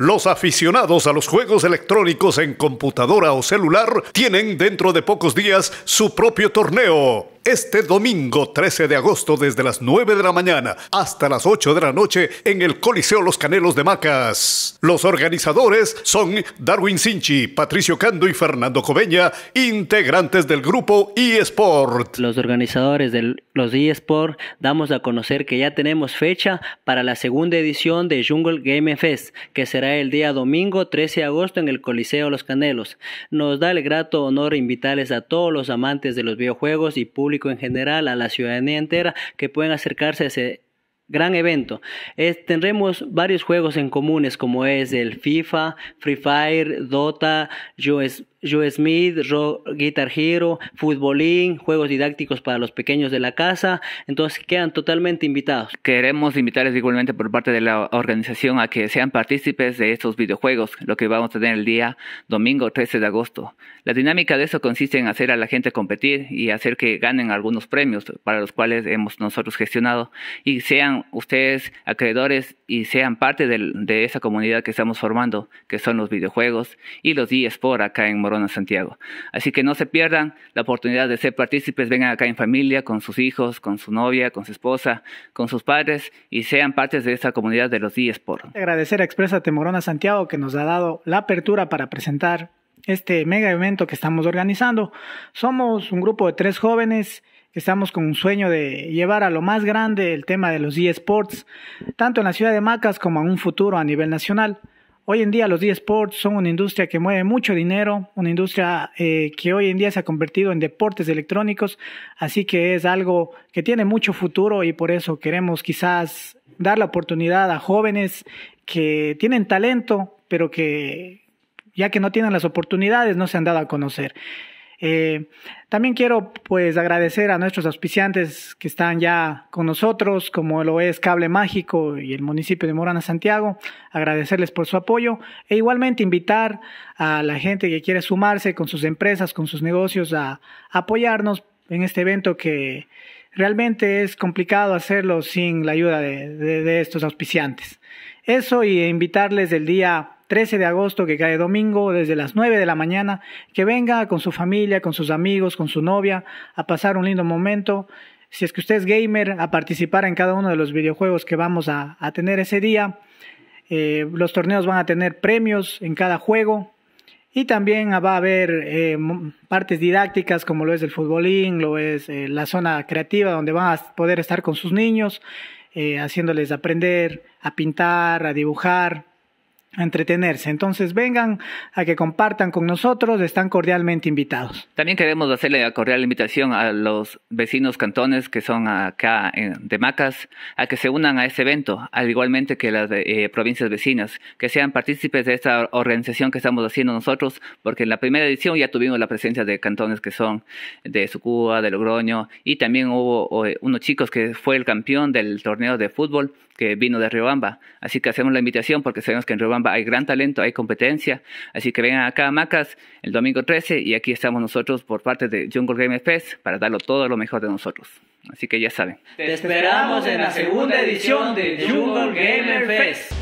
Los aficionados a los juegos electrónicos en computadora o celular tienen dentro de pocos días su propio torneo este domingo 13 de agosto desde las 9 de la mañana hasta las 8 de la noche en el Coliseo Los Canelos de Macas. Los organizadores son Darwin Sinchi, Patricio Cando y Fernando Coveña, integrantes del grupo eSport. Los organizadores de los eSport damos a conocer que ya tenemos fecha para la segunda edición de Jungle Game Fest, que será el día domingo 13 de agosto en el Coliseo Los Canelos. Nos da el grato honor invitarles a todos los amantes de los videojuegos y público en general, a la ciudadanía entera, que pueden acercarse a ese gran evento. tendremos varios juegos en comunes como es el FIFA, Free Fire, Dota, es Joe Smith, rock, Guitar Hero, Futbolín, juegos didácticos para los pequeños de la casa. Entonces quedan totalmente invitados. Queremos invitarles igualmente por parte de la organización a que sean partícipes de estos videojuegos, lo que vamos a tener el día domingo 13 de agosto. La dinámica de eso consiste en hacer a la gente competir y hacer que ganen algunos premios para los cuales hemos nosotros gestionado y sean ustedes acreedores y sean parte de, esa comunidad que estamos formando, que son los videojuegos y los eSports acá en Morona, Santiago. Así que no se pierdan la oportunidad de ser partícipes, vengan acá en familia, con sus hijos, con su novia, con su esposa, con sus padres y sean parte de esa comunidad de los eSports. Agradecer a Exprésate Morona, Santiago, que nos ha dado la apertura para presentar este mega evento que estamos organizando. Somos un grupo de tres jóvenes Estamos con un sueño de llevar a lo más grande el tema de los eSports, tanto en la ciudad de Macas como en un futuro a nivel nacional. Hoy en día los eSports son una industria que mueve mucho dinero, una industria eh, que hoy en día se ha convertido en deportes electrónicos, así que es algo que tiene mucho futuro y por eso queremos quizás dar la oportunidad a jóvenes que tienen talento, pero que ya que no tienen las oportunidades no se han dado a conocer. Eh, también quiero pues agradecer a nuestros auspiciantes que están ya con nosotros, como lo es Cable Mágico y el municipio de Morana Santiago, agradecerles por su apoyo e igualmente invitar a la gente que quiere sumarse con sus empresas, con sus negocios a apoyarnos en este evento que realmente es complicado hacerlo sin la ayuda de, de estos auspiciantes. Eso y invitarles el día 13 de agosto, que cae domingo, desde las 9 de la mañana, que venga con su familia, con sus amigos, con su novia, a pasar un lindo momento. Si es que usted es gamer, a participar en cada uno de los videojuegos que vamos a, tener ese día. Eh, los torneos van a tener premios en cada juego. Y también ah, va a haber eh, partes didácticas como lo es el futbolín, lo es eh, la zona creativa donde van a poder estar con sus niños, haciéndoles aprender a pintar, a dibujar, entretenerse. Entonces vengan a que compartan con nosotros, están cordialmente invitados. También queremos hacerle la cordial invitación a los vecinos cantones que son acá en, de Macas a que se unan a este evento, al igualmente que las eh, provincias vecinas, que sean partícipes de esta organización que estamos haciendo nosotros, porque en la primera edición ya tuvimos la presencia de cantones que son de Sucúa, de Logroño, y también hubo eh, unos chicos que fue el campeón del torneo de fútbol que vino de Riobamba. Así que hacemos la invitación porque sabemos que en Riobamba hay gran talento, hay competencia. Así que vengan acá a Macas el domingo 13 y aquí estamos nosotros por parte de Jungle Game Fest para darlo todo lo mejor de nosotros. Así que ya saben. Te esperamos en la segunda edición de Jungle Game. Fest.